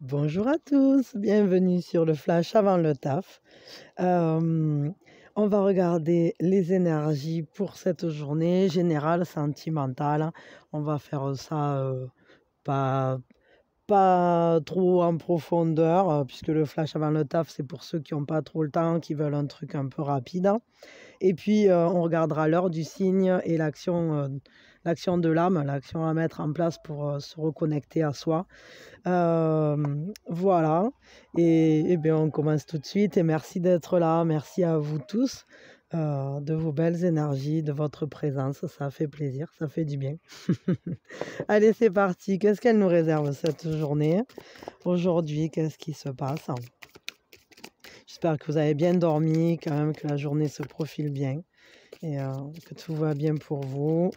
Bonjour à tous, bienvenue sur le Flash avant le taf. Euh, on va regarder les énergies pour cette journée générale, sentimentale. On va faire ça euh, pas, pas trop en profondeur, euh, puisque le flash avant le taf, c'est pour ceux qui n'ont pas trop le temps, qui veulent un truc un peu rapide. Et puis, on regardera l'heure du signe et l'action l'action de l'âme, l'action à mettre en place pour euh, se reconnecter à soi. Euh, voilà, et, eh bien on commence tout de suite et merci d'être là, merci à vous tous euh, de vos belles énergies, de votre présence, ça fait plaisir, ça fait du bien. Allez, c'est parti, qu'est-ce qu'elle nous réserve cette journée Aujourd'hui, qu'est-ce qui se passe J'espère que vous avez bien dormi, quand même que la journée se profile bien et que tout va bien pour vous.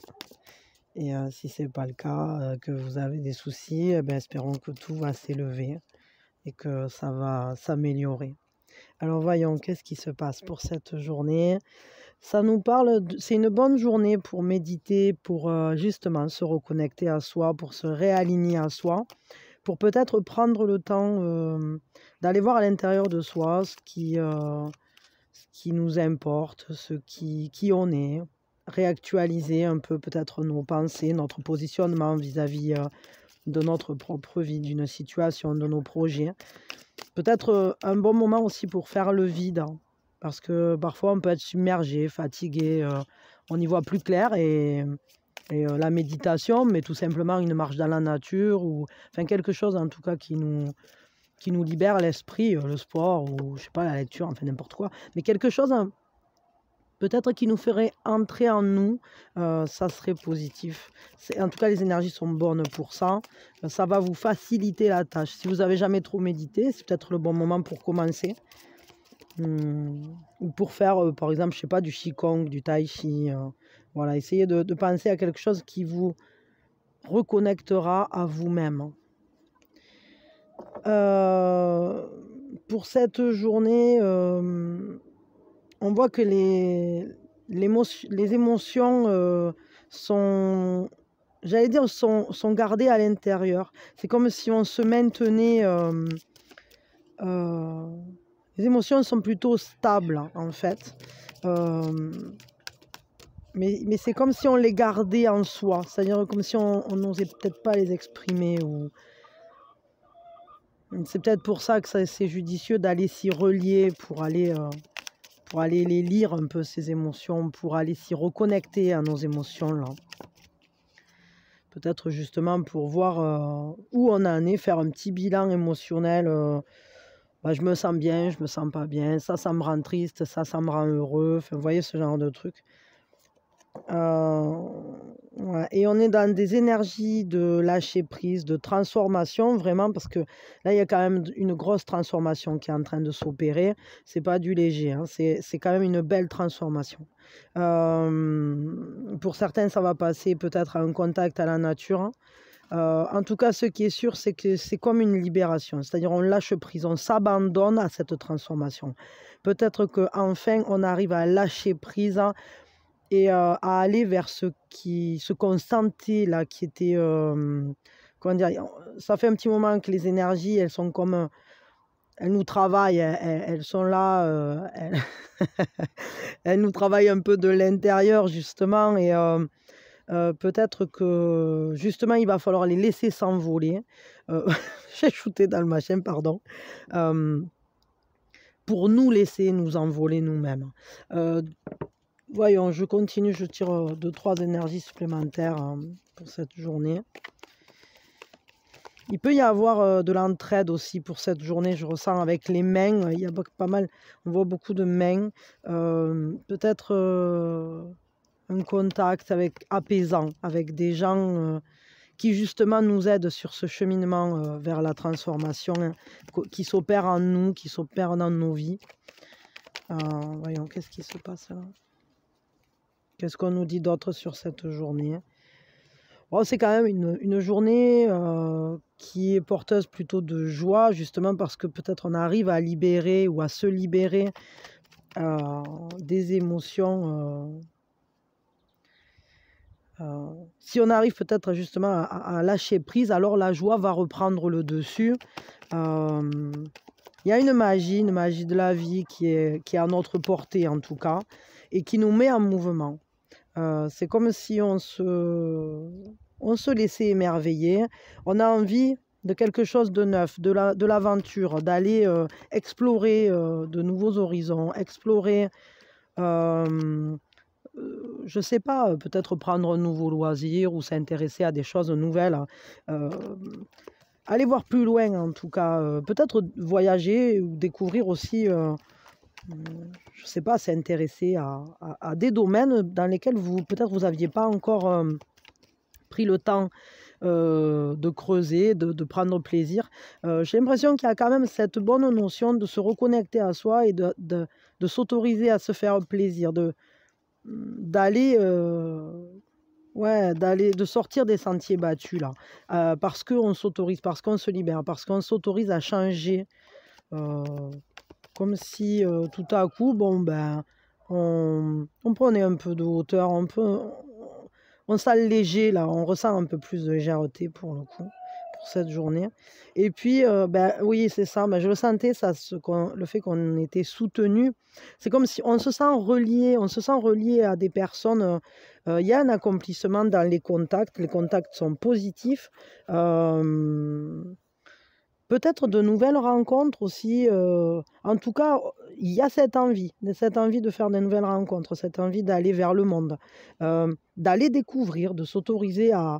Et si ce n'est pas le cas, que vous avez des soucis, eh ben, espérons que tout va s'élever et que ça va s'améliorer. Alors voyons, qu'est-ce qui se passe pour cette journée Ça nous parle, c'est une bonne journée pour méditer, pour justement se reconnecter à soi, pour se réaligner à soi, pour peut-être prendre le temps d'aller voir à l'intérieur de soi ce qui, ce qui nous importe, ce qui, qui on est, réactualiser un peu peut-être nos pensées, notre positionnement vis-à-vis euh, de notre propre vie, d'une situation, de nos projets. Peut-être euh, un bon moment aussi pour faire le vide, hein, parce que parfois on peut être submergé, fatigué, euh, on y voit plus clair et, la méditation, mais tout simplement une marche dans la nature ou enfin quelque chose en tout cas qui nous qui nous libère l'esprit, le sport ou je sais pas la lecture, enfin n'importe quoi, mais quelque chose peut-être qu'il nous ferait entrer en nous, euh, ça serait positif. En tout cas, les énergies sont bonnes pour ça. Euh, ça va vous faciliter la tâche. Si vous n'avez jamais trop médité, c'est peut-être le bon moment pour commencer. Hmm, ou pour faire, euh, par exemple, je sais pas, du Qigong, du Tai Chi. voilà, essayez de, penser à quelque chose qui vous reconnectera à vous-même. pour cette journée, on voit que les, les émotions euh, sont, j'allais dire, sont, sont, gardées à l'intérieur. C'est comme si on se maintenait... Euh, euh, les émotions sont plutôt stables, en fait. mais, c'est comme si on les gardait en soi, c'est-à-dire comme si on n'osait peut-être pas les exprimer ou... C'est peut-être pour ça que c'est judicieux d'aller s'y relier pour aller pour aller les lire un peu, ces émotions, pour aller s'y reconnecter à nos émotions là. Peut-être justement pour voir euh, où on en est, faire un petit bilan émotionnel. Euh, bah, je me sens bien, je me sens pas bien, ça, ça me rend triste, ça, ça me rend heureux. vous voyez ce genre de truc. Euh, et on est dans des énergies de lâcher prise, de transformation, vraiment, parce que là, il y a quand même une grosse transformation qui est en train de s'opérer. C'est pas du léger, hein. c'est quand même une belle transformation. Euh, pour certains, ça va passer peut-être à un contact à la nature. Hein. Euh, en tout cas, ce qui est sûr, c'est que c'est comme une libération, c'est-à-dire on lâche prise, on s'abandonne à cette transformation. Peut-être qu'enfin, on arrive à lâcher prise. Hein, et à aller vers ce qui ce qu'on sentait là qui était comment dire ça fait un petit moment que les énergies elles sont comme elles nous travaillent elles, sont là elles, nous travaillent un peu de l'intérieur justement et peut-être que justement il va falloir les laisser s'envoler. Hein. J'ai shooté dans le machin, pardon pour nous laisser nous envoler nous-mêmes. Hein. Voyons, je continue, je tire euh, deux, trois énergies supplémentaires hein, pour cette journée. Il peut y avoir euh, de l'entraide aussi pour cette journée, je ressens avec les mains. Il y a pas mal, on voit beaucoup de mains. Euh, peut-être un contact avec apaisant, avec des gens qui justement nous aident sur ce cheminement vers la transformation, qui s'opère en nous, qui s'opère dans nos vies. voyons, qu'est-ce qui se passe là Qu'est-ce qu'on nous dit d'autre sur cette journée hein? oh, c'est quand même une, journée euh, qui est porteuse plutôt de joie, justement parce que peut-être on arrive à libérer ou à se libérer euh, des émotions. Euh, si on arrive peut-être justement à, lâcher prise, alors la joie va reprendre le dessus. Il y a une magie, une magie de la vie qui est, qui est à notre portée en tout cas, et qui nous met en mouvement. Euh, c'est comme si on se, on se laissait émerveiller. On a envie de quelque chose de neuf, de l'aventure, d'aller euh, explorer euh, de nouveaux horizons, explorer, je ne sais pas, peut-être prendre un nouveau loisir ou s'intéresser à des choses nouvelles. aller voir plus loin en tout cas, peut-être voyager ou découvrir aussi je ne sais pas, s'intéresser intéressé à, des domaines dans lesquels vous peut-être vous n'aviez pas encore euh, pris le temps euh, de creuser, de, prendre plaisir. Euh, j'ai l'impression qu'il y a quand même cette bonne notion de se reconnecter à soi et de, s'autoriser à se faire plaisir, de d'aller ouais d'aller de sortir des sentiers battus là parce qu'on s'autorise parce qu'on se libère parce qu'on s'autorise à changer comme si euh, tout à coup, bon ben, on, on, prenait un peu de hauteur, on, peut, on, on s'allégeait là, on ressent un peu plus de légèreté pour le coup, pour cette journée. Et puis, euh, ben oui, c'est ça, ben, je le sentais, ça, ce le fait qu'on était soutenu. C'est comme si on se sent relié, on se sent relié à des personnes. Euh, il y a un accomplissement dans les contacts, les contacts sont positifs peut-être de nouvelles rencontres aussi. Euh, en tout cas, il y a cette envie, cette envie de faire de nouvelles rencontres, cette envie d'aller vers le monde, euh, d'aller découvrir, de s'autoriser à,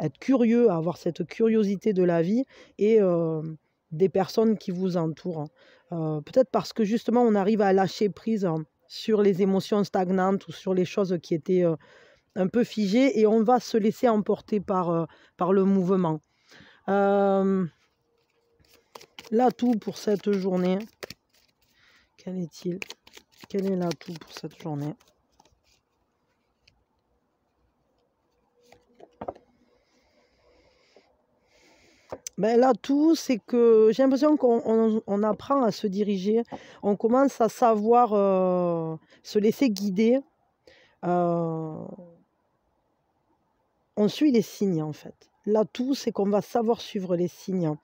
être curieux, à avoir cette curiosité de la vie et euh, des personnes qui vous entourent. peut-être parce que justement, on arrive à lâcher prise sur les émotions stagnantes ou sur les choses qui étaient un peu figées et on va se laisser emporter par, le mouvement. L'atout pour cette journée. Quel est-il Quel est l'atout pour cette journée Ben, L'atout, c'est que j'ai l'impression qu'on apprend à se diriger, on commence à savoir euh, se laisser guider. Euh, on suit les signes en fait. L'atout, c'est qu'on va savoir suivre les signes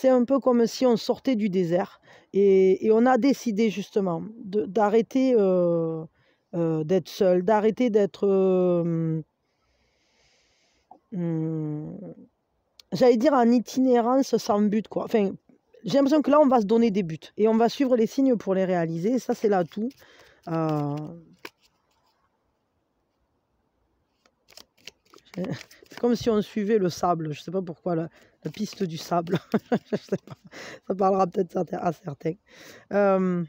c'est un peu comme si on sortait du désert et, on a décidé justement d'arrêter euh, euh, d'être seul, d'arrêter d'être... Euh, hmm, j'allais dire en itinérance sans but, quoi. Enfin, j'ai l'impression que là, on va se donner des buts et on va suivre les signes pour les réaliser. Ça, c'est là tout. C'est comme si on suivait le sable. Je ne sais pas pourquoi. Là la piste du sable. je sais pas. Ça parlera peut-être à certains. Euh,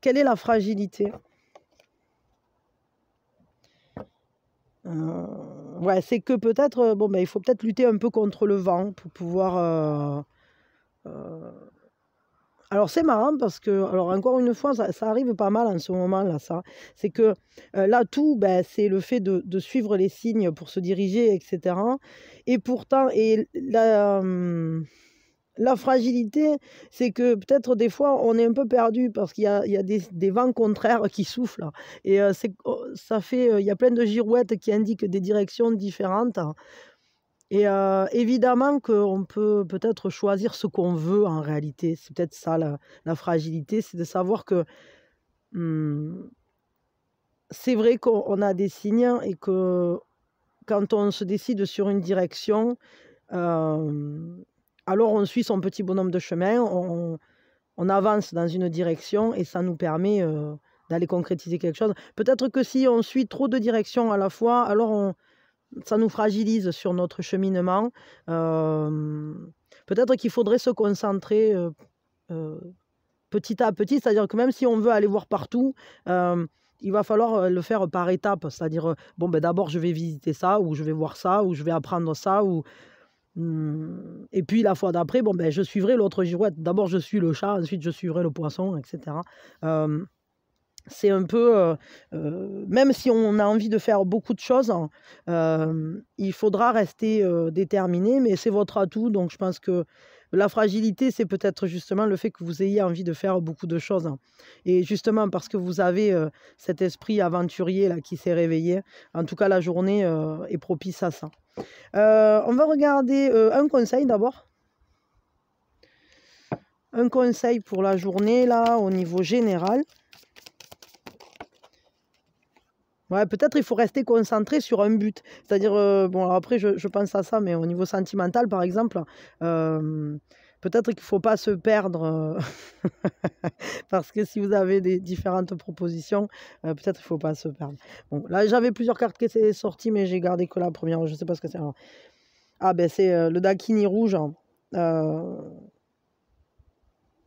quelle est la fragilité euh, Ouais, c'est que peut-être, euh, bon, ben, il faut peut-être lutter un peu contre le vent pour pouvoir alors c'est marrant parce que, alors encore une fois, ça, arrive pas mal en ce moment-là, ça. C'est que euh, là, tout, ben, c'est le fait de, suivre les signes pour se diriger, etc. Et pourtant, et la, euh, la fragilité, c'est que peut-être des fois, on est un peu perdu parce qu'il y a, il y a des, vents contraires qui soufflent. Et euh, c'est, oh, ça fait, il y a plein de girouettes qui indiquent des directions différentes. Et euh, évidemment qu'on peut peut-être choisir ce qu'on veut en réalité. C'est peut-être ça la, fragilité, c'est de savoir que hmm, c'est vrai qu'on a des signes et que quand on se décide sur une direction, euh, alors on suit son petit bonhomme de chemin, on, avance dans une direction et ça nous permet euh, d'aller concrétiser quelque chose. Peut-être que si on suit trop de directions à la fois, alors on, ça nous fragilise sur notre cheminement. Euh, peut-être qu'il faudrait se concentrer euh, euh, petit à petit, c'est-à-dire que même si on veut aller voir partout, il va falloir le faire par étapes, c'est-à-dire, bon, ben, d'abord je vais visiter ça, ou je vais voir ça, ou je vais apprendre ça, ou... Hmm, et puis la fois d'après, bon, ben, je suivrai l'autre girouette. D'abord, je suis le chat, ensuite, je suivrai le poisson, etc. Euh, c'est un peu, euh, euh, même si on a envie de faire beaucoup de choses, hein, euh, il faudra rester déterminé, mais c'est votre atout. Donc je pense que la fragilité, c'est peut-être justement le fait que vous ayez envie de faire beaucoup de choses. Hein. Et justement, parce que vous avez cet esprit aventurier là, qui s'est réveillé, en tout cas la journée est propice à ça. on va regarder un conseil d'abord un conseil pour la journée là au niveau général. peut-être il faut rester concentré sur un but. C'est-à-dire, euh, bon, alors après, je, pense à ça, mais au niveau sentimental, par exemple, peut-être qu'il ne faut pas se perdre, euh, parce que si vous avez des différentes propositions, euh, peut-être qu'il ne faut pas se perdre. Bon, là, j'avais plusieurs cartes qui étaient sorties, mais j'ai gardé que la première, je ne sais pas ce que c'est. Ah, ben, c'est le Dakini rouge. Hein.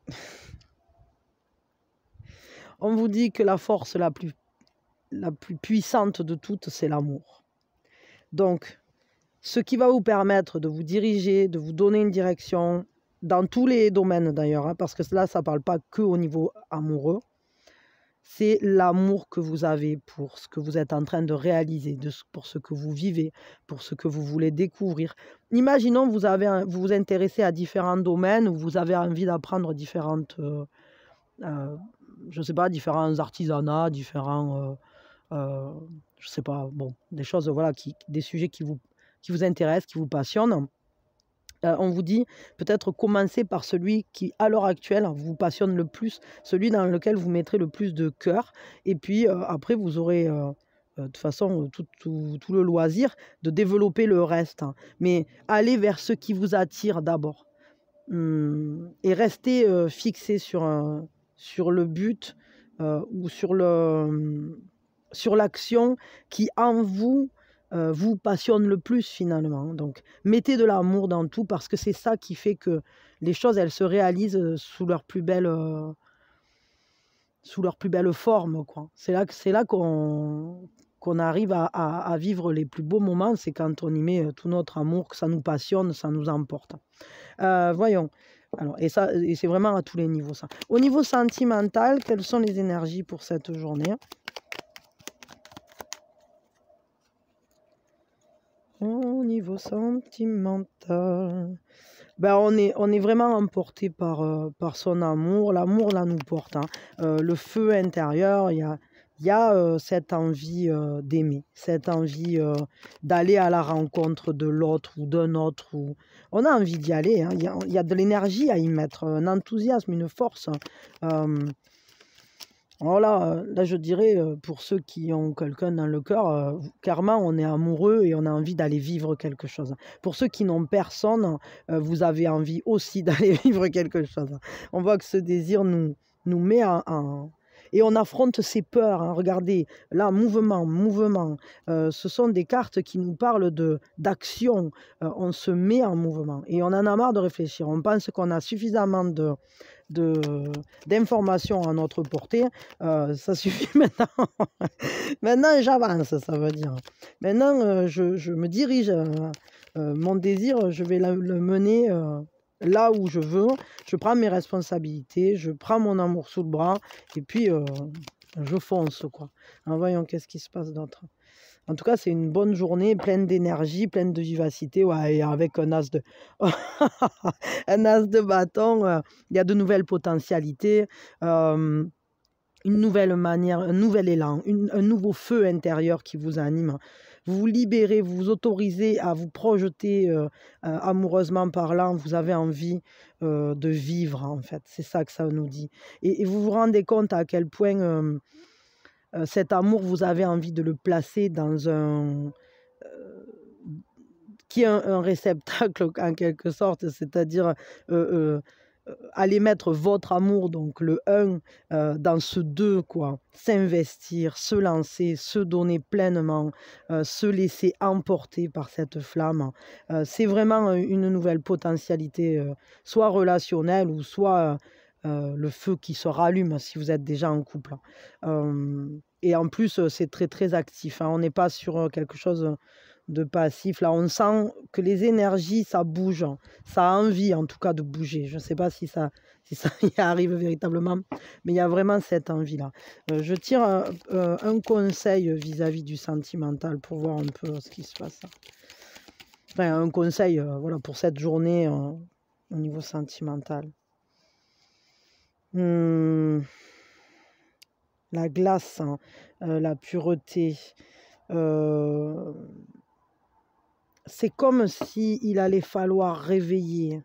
On vous dit que la force la plus la plus puissante de toutes, c'est l'amour. Donc, ce qui va vous permettre de vous diriger, de vous donner une direction, dans tous les domaines d'ailleurs, hein, parce que cela ça ne parle pas que au niveau amoureux, c'est l'amour que vous avez pour ce que vous êtes en train de réaliser, pour ce que vous vivez, pour ce que vous voulez découvrir. Imaginons vous avez vous vous intéressez à différents domaines, vous avez envie d'apprendre différentes, euh, euh, je ne sais pas, différents artisanats, différents euh, euh, je sais pas, bon, des choses, voilà, qui, des sujets qui vous, qui vous intéressent, qui vous passionnent. Euh, on vous dit peut-être commencer par celui qui, à l'heure actuelle, vous passionne le plus, celui dans lequel vous mettrez le plus de cœur. Et puis euh, après, vous aurez de toute façon tout, tout, le loisir de développer le reste. Hein. Mais allez vers ce qui vous attire d'abord. Hum, et restez fixé sur, sur le but ou sur le. Hum, sur l'action qui en vous euh, vous passionne le plus finalement. Donc mettez de l'amour dans tout parce que c'est ça qui fait que les choses elles se réalisent euh, sous leur plus belle euh, sous leur plus belle forme quoi. C'est là c'est là qu'on qu'on arrive à, vivre les plus beaux moments, c'est quand on y met tout notre amour, que ça nous passionne, ça nous emporte. voyons. et ça, et c'est vraiment à tous les niveaux ça. Au niveau sentimental, quelles sont les énergies pour cette journée niveau sentimental, ben on, est, on est vraiment emporté par, euh, par son amour. L'amour, là, nous porte. Hein. Euh, le feu intérieur, il y a, y euh, cette envie d'aimer, cette envie d'aller à la rencontre de l'autre ou d'un autre. On a envie d'y aller. Hein. Il y, a, de l'énergie à y mettre, un enthousiasme, une force. Alors là, je dirais, pour ceux qui ont quelqu'un dans le cœur, karma, on est amoureux et on a envie d'aller vivre quelque chose. Pour ceux qui n'ont personne, vous avez envie aussi d'aller vivre quelque chose. On voit que ce désir nous, nous met en, et on affronte ces peurs. Hein. Regardez, là, mouvement, mouvement. ce sont des cartes qui nous parlent d'action. on se met en mouvement et on en a marre de réfléchir. On pense qu'on a suffisamment de, d'informations à notre portée, euh, ça suffit maintenant. maintenant, j'avance, ça veut dire. Maintenant, euh, je, me dirige. Euh, mon désir, je vais le mener là où je veux. Je prends mes responsabilités, je prends mon amour sous le bras et puis je fonce, quoi. En voyant qu'est-ce qui se passe d'autre. En tout cas, c'est une bonne journée, pleine d'énergie, pleine de vivacité, ouais, et avec un as de, un as de bâton, euh, il y a de nouvelles potentialités. une nouvelle manière, un nouvel élan, un nouveau feu intérieur qui vous anime. Vous vous libérez, vous vous autorisez à vous projeter euh, euh, amoureusement parlant, vous avez envie de vivre en fait, c'est ça que ça nous dit. et, vous vous rendez compte à quel point euh, cet amour, vous avez envie de le placer dans un... Euh, qui est un, réceptacle en quelque sorte, c'est-à-dire euh, aller mettre votre amour, donc le 1, dans ce 2, quoi. S'investir, se lancer, se donner pleinement, se laisser emporter par cette flamme. c'est vraiment une nouvelle potentialité, soit relationnelle ou soit euh, le feu qui se rallume hein, si vous êtes déjà en couple. Hein. et en plus, euh, c'est très très actif. Hein. On n'est pas sur euh, quelque chose de passif. Là, on sent que les énergies, ça bouge. Ça a envie, en tout cas, de bouger. Je ne sais pas si ça, ça y arrive véritablement, mais il y a vraiment cette envie-là. je tire un conseil vis-à-vis du sentimental pour voir un peu ce qui se passe. un conseil voilà, pour cette journée au niveau sentimental. Mmh. la glace, hein. euh, la pureté. Euh, c'est comme si il allait falloir réveiller,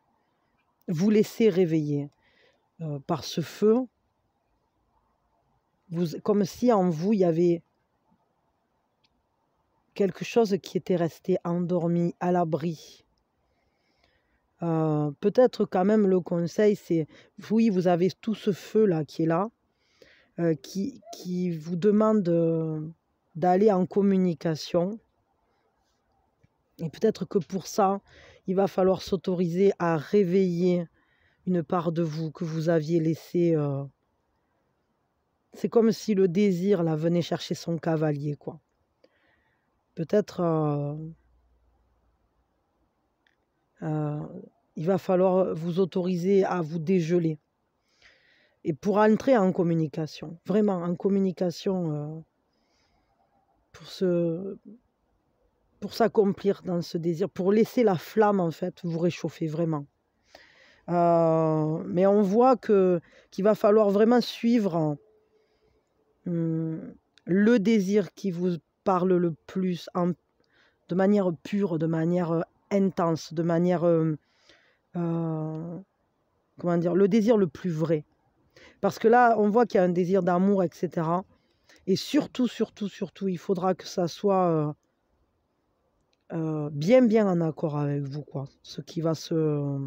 vous laisser réveiller euh, par ce feu. comme si en vous, il y avait quelque chose qui était resté endormi, à l'abri, euh, peut-être quand même le conseil, c'est oui, vous avez tout ce feu-là qui est là, euh, qui, vous demande euh, d'aller en communication. Et peut-être que pour ça, il va falloir s'autoriser à réveiller une part de vous que vous aviez laissée. c'est comme si le désir là venait chercher son cavalier, quoi. Peut-être euh, il va falloir vous autoriser à vous dégeler. Et pour entrer en communication, vraiment en communication, euh, pour pour s'accomplir dans ce désir, pour laisser la flamme en fait vous réchauffer vraiment. Euh, mais on voit que qu'il va falloir vraiment suivre hum, le désir qui vous parle le plus en, de manière pure, de manière intense, de manière... Euh, euh, comment dire Le désir le plus vrai. Parce que là, on voit qu'il y a un désir d'amour, etc. Et surtout, surtout, surtout, il faudra que ça soit euh, bien, bien en accord avec vous, quoi. Ce qui va se...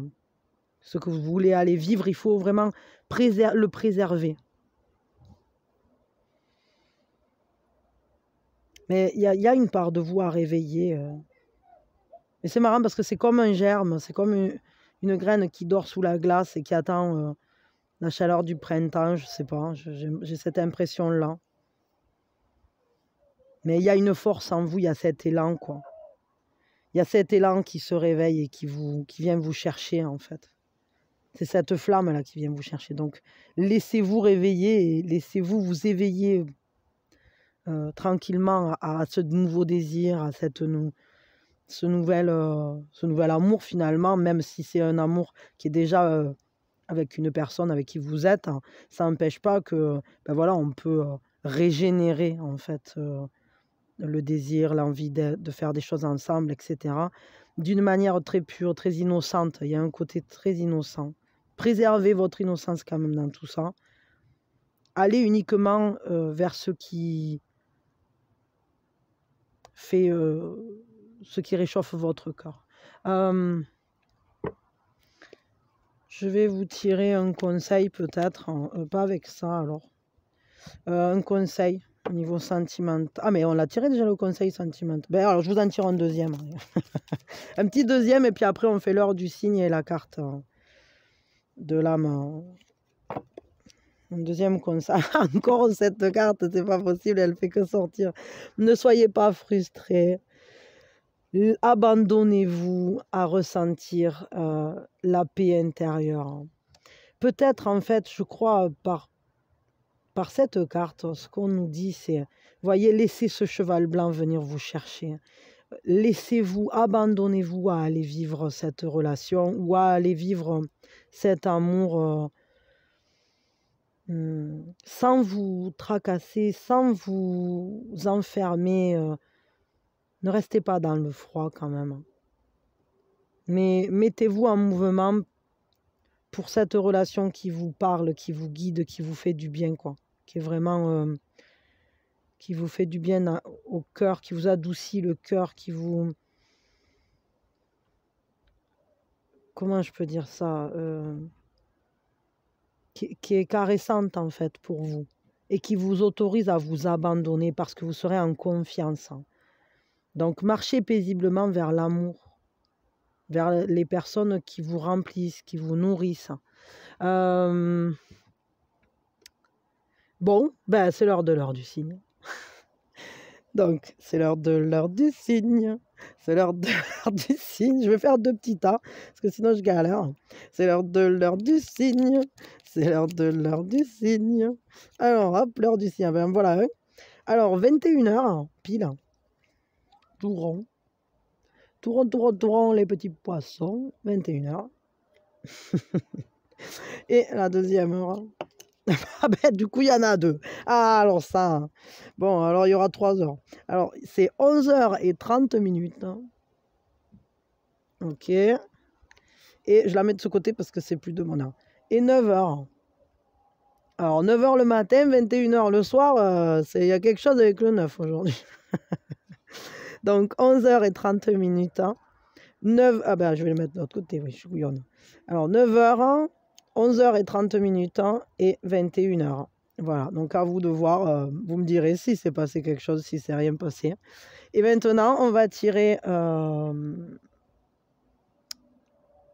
Ce que vous voulez aller vivre, il faut vraiment le préserver. Mais il y, a une part de vous à réveiller. Et c'est marrant parce que c'est comme un germe, c'est comme une, graine qui dort sous la glace et qui attend euh, la chaleur du printemps, je sais pas, j'ai cette impression-là. Mais il y a une force en vous, il y a cet élan, quoi. Il y a cet élan qui se réveille et qui, vous, qui vient vous chercher, en fait. C'est cette flamme-là qui vient vous chercher. Donc, laissez-vous réveiller, laissez-vous vous éveiller euh, tranquillement à, ce nouveau désir, à cette... Nous, ce nouvel, euh, ce nouvel amour finalement, même si c'est un amour qui est déjà euh, avec une personne avec qui vous êtes, hein, ça n'empêche pas que ben voilà, on peut euh, régénérer en fait le désir, l'envie de, de, faire des choses ensemble, etc. D'une manière très pure, très innocente. Il y a un côté très innocent. Préservez votre innocence quand même dans tout ça. Allez uniquement vers ce qui fait ce qui réchauffe votre corps. Euh, je vais vous tirer un conseil peut-être, euh, pas avec ça alors. Euh, un conseil au niveau sentimental. Ah mais on l'a tiré déjà le conseil sentimental. Ben, alors je vous en tire un deuxième. un petit deuxième et puis après on fait l'heure du signe et la carte hein, de l'âme. Hein. Un deuxième conseil. Encore cette carte, c'est pas possible, elle fait que sortir. Ne soyez pas frustrés abandonnez-vous à ressentir euh, la paix intérieure. Peut-être en fait, je crois, euh, par, par cette carte, ce qu'on nous dit, c'est, voyez, laissez ce cheval blanc venir vous chercher. Laissez-vous, abandonnez-vous à aller vivre cette relation ou à aller vivre cet amour. Euh, hmm, sans vous tracasser, sans vous enfermer ne restez pas dans le froid quand même. Mais mettez-vous en mouvement pour cette relation qui vous parle, qui vous guide, qui vous fait du bien, quoi. Qui est vraiment. Euh, qui vous fait du bien au cœur, qui vous adoucit le cœur, qui vous. Comment je peux dire ça euh, qui, qui est caressante en fait pour vous et qui vous autorise à vous abandonner parce que vous serez en confiance. Donc marchez paisiblement vers l'amour, vers les personnes qui vous remplissent, qui vous nourrissent. Bon, ben, c'est l'heure de l'heure du signe. Donc, c'est l'heure de l'heure du signe. C'est l'heure de l'heure du signe. Je vais faire deux petits tas, parce que sinon je galère. C'est l'heure de l'heure du signe. C'est l'heure de l'heure du signe. Alors, hop, l'heure du signe. Ah ben voilà. Hein. Alors, 21h, pile. Touron. rond Touron, les petits poissons, 21h. Et la deuxième heure. Hein. ah ben, du coup, il y en a deux. Ah, alors ça. Hein. Bon, alors il y aura 3 heures. Alors, c'est 11h30 minutes. Hein. Ok. Et je la mets de ce côté parce que c'est plus de mon heure. Et 9h. Alors, 9h le matin, 21h le soir, euh, il y a quelque chose avec le 9 aujourd'hui. Donc 11h30 9 hein. ah ben je vais le mettre de l'autre côté, oui, je bouillonne. Alors 9h, 11h30 hein, hein, et 21h. Voilà, donc à vous de voir, euh, vous me direz si c'est passé quelque chose, si c'est rien passé. Et maintenant, on va tirer euh,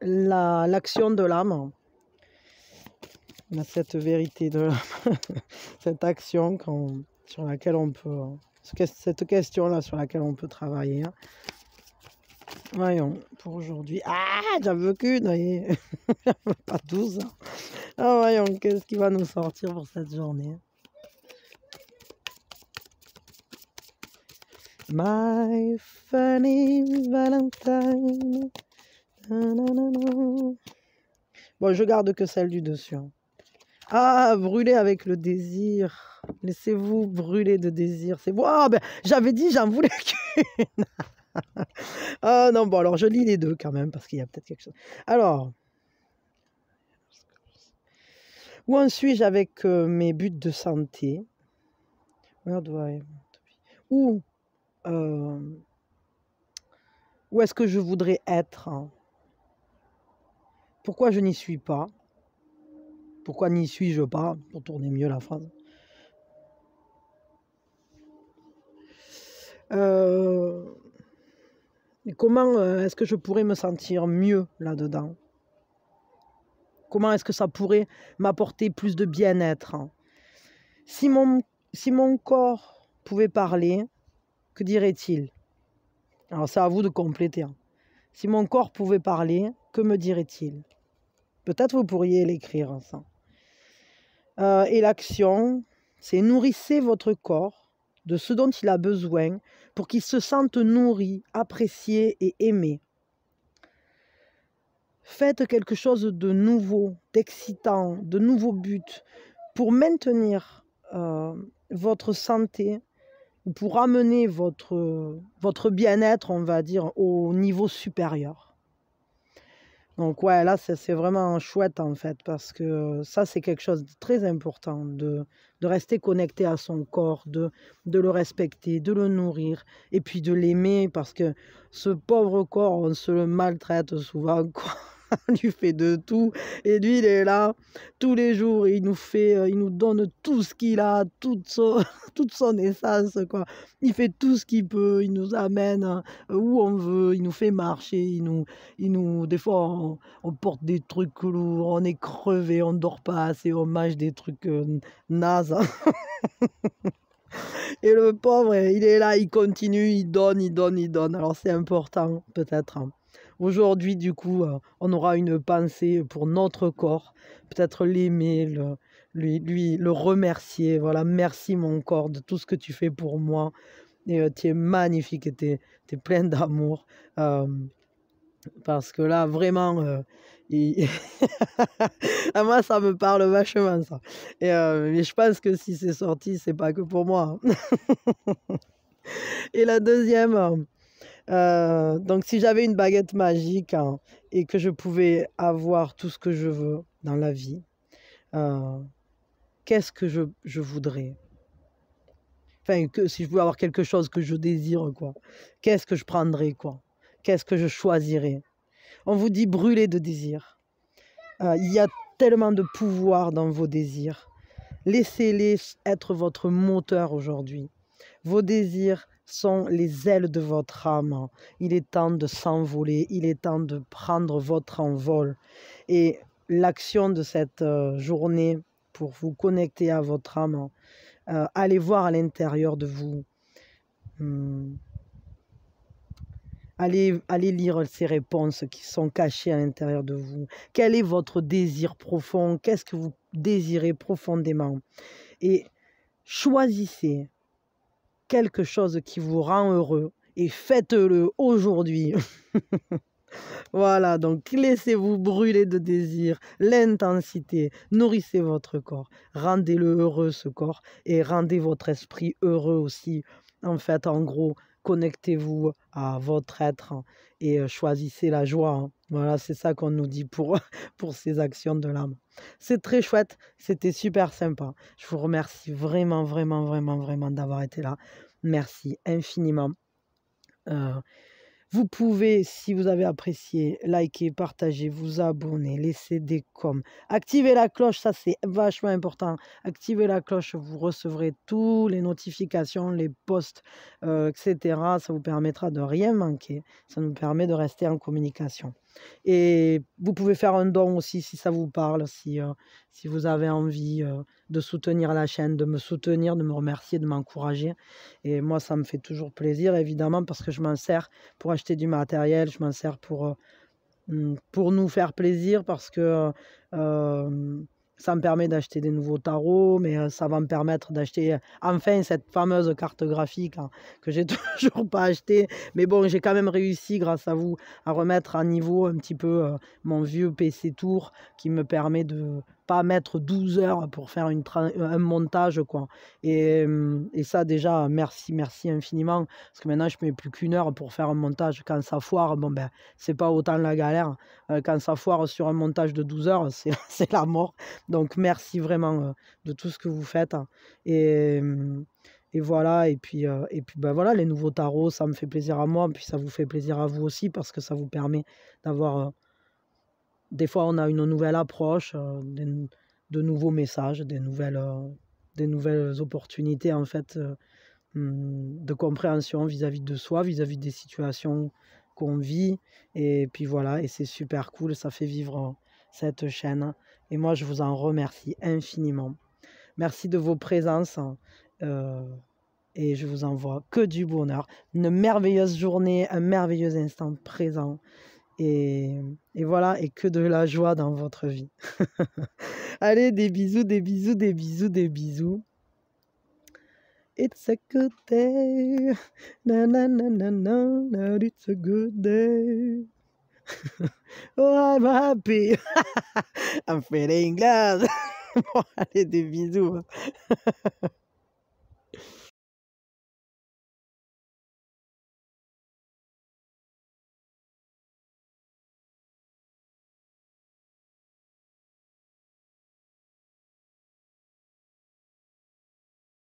l'action de l'âme. Cette vérité de l'âme, cette action sur laquelle on peut cette question-là sur laquelle on peut travailler. Hein. Voyons, pour aujourd'hui. Ah, j'en veux qu'une, j'en pas 12. Hein. Ah, voyons, qu'est-ce qui va nous sortir pour cette journée hein. My funny Valentine. Bon, je garde que celle du dessus. Ah, brûler avec le désir. Laissez-vous brûler de désir. C'est ah, ben, j'avais dit, j'en voulais qu'une. ah non, bon, alors je lis les deux quand même, parce qu'il y a peut-être quelque chose. Alors. Où en suis-je avec euh, mes buts de santé Where do I... Euh, où est-ce que je voudrais être Pourquoi je n'y suis pas Pourquoi n'y suis-je pas Pour tourner mieux la phrase. Euh, comment euh, est-ce que je pourrais me sentir mieux là-dedans Comment est-ce que ça pourrait m'apporter plus de bien-être si mon, corps pouvait parler, que dirait-il Alors c'est à vous de compléter. Hein. Si mon corps pouvait parler, que me dirait-il Peut-être vous pourriez l'écrire hein, euh, et l'action, c'est nourrissez votre corps de ce dont il a besoin pour qu'ils se sentent nourris, appréciés et aimés. Faites quelque chose de nouveau, d'excitant, de nouveaux buts pour maintenir euh, votre santé ou pour amener votre, votre bien-être, on va dire, au niveau supérieur. Donc ouais, là, c'est vraiment chouette en fait, parce que ça, c'est quelque chose de très important, de, de rester connecté à son corps, de, de le respecter, de le nourrir, et puis de l'aimer, parce que ce pauvre corps, on se le maltraite souvent. Quoi. on lui fait de tout. Et lui, il est là tous les jours, il nous fait, euh, il nous donne tout ce qu'il a, toute son, toute son essence, quoi. Il fait tout ce qu'il peut, il nous amène euh, où on veut, il nous fait marcher, il nous, il nous, des fois, on, porte des trucs lourds, on est crevé, on dort pas assez, on mange des trucs naze euh, nazes. Et le pauvre, il est là, il continue, il donne, il donne, il donne. Alors c'est important, peut-être. Hein. Aujourd'hui, du coup, euh, on aura une pensée pour notre corps, peut-être l'aimer, le, lui, le remercier. Voilà, merci mon corps de tout ce que tu fais pour moi. Et euh, tu es magnifique, tu es, plein d'amour. Euh, parce que là, vraiment, à ah, moi, ça me parle vachement, ça. Et, je pense que si c'est sorti, c'est pas que pour moi. Hein. et la deuxième, euh, donc si j'avais une baguette magique hein, et que je pouvais avoir tout ce que je veux dans la vie, euh, qu'est-ce que je, voudrais Enfin, que, si je voulais avoir quelque chose que je désire, quoi, qu'est-ce que je prendrais, quoi Qu'est-ce que je choisirais On vous dit brûler de désir. Euh, il y a tellement de pouvoir dans vos désirs. Laissez-les être votre moteur aujourd'hui. Vos désirs, sont les ailes de votre âme. Il est temps de s'envoler, il est temps de prendre votre envol. Et l'action de cette euh, journée pour vous connecter à votre âme, euh, allez voir à l'intérieur de vous. Hum. Allez, allez, lire ces réponses qui sont cachées à l'intérieur de vous. Quel est votre désir profond Qu'est-ce que vous désirez profondément Et choisissez quelque chose qui vous rend heureux et faites-le aujourd'hui. voilà, donc laissez-vous brûler de désir, l'intensité, nourrissez votre corps, rendez-le heureux ce corps et rendez votre esprit heureux aussi. En fait, en gros, connectez-vous à votre être et choisissez la joie. Hein. Voilà, c'est ça qu'on nous dit pour, pour ces actions de l'âme. C'est très chouette, c'était super sympa. Je vous remercie vraiment, vraiment, vraiment, vraiment d'avoir été là. Merci infiniment. Euh, vous pouvez, si vous avez apprécié, liker, partager, vous abonner, laisser des coms. Activez la cloche, ça c'est vachement important. Activez la cloche, vous recevrez toutes les notifications, les posts, euh, etc. Ça vous permettra de rien manquer. Ça nous permet de rester en communication. Et vous pouvez faire un don aussi si ça vous parle, si, euh, si vous avez envie euh, de soutenir la chaîne, de me soutenir, de me remercier, de m'encourager. Et moi, ça me fait toujours plaisir, évidemment, parce que je m'en sers pour acheter du matériel, je m'en sers pour, euh, mm, pour nous faire plaisir, parce que ça me permet d'acheter des nouveaux tarots, mais euh, ça va me permettre d'acheter euh, enfin cette fameuse carte graphique que hein, que j'ai toujours pas achetée. Mais bon, j'ai quand même réussi, grâce à vous, à remettre à niveau un petit peu euh, mon vieux PC Tour qui me permet de mettre 12 heures pour faire une un montage. Quoi. Et, ça, déjà, merci, merci infiniment. Parce que maintenant, je mets plus qu'une heure pour faire un montage. Quand ça foire, bon, ben, c'est pas autant la galère. Euh, quand ça foire sur un montage de 12 heures, c'est la mort. Donc, merci vraiment euh, de tout ce que vous faites. Et et voilà et puis euh, et puis ben voilà les nouveaux tarots ça me fait plaisir à moi puis ça vous fait plaisir à vous aussi parce que ça vous permet d'avoir des fois, on a une nouvelle approche, euh, de nouveaux messages, des nouvelles, euh, des nouvelles opportunités, en fait, euh, hmm, de compréhension vis-à-vis de soi, vis-à-vis des situations qu'on vit. Et puis voilà, et c'est super cool, ça fait vivre cette chaîne. Et moi, je vous en remercie infiniment. Merci de vos présences. et je vous envoie que du bonheur. Une merveilleuse journée, un merveilleux instant présent. Et, et, voilà, et que de la joie dans votre vie. Allez, des bisous, des bisous, des bisous, des bisous. It's a good day. Na na na na na, it's a good day. oh, I'm happy. I'm feeling glad. bon, allez, des bisous.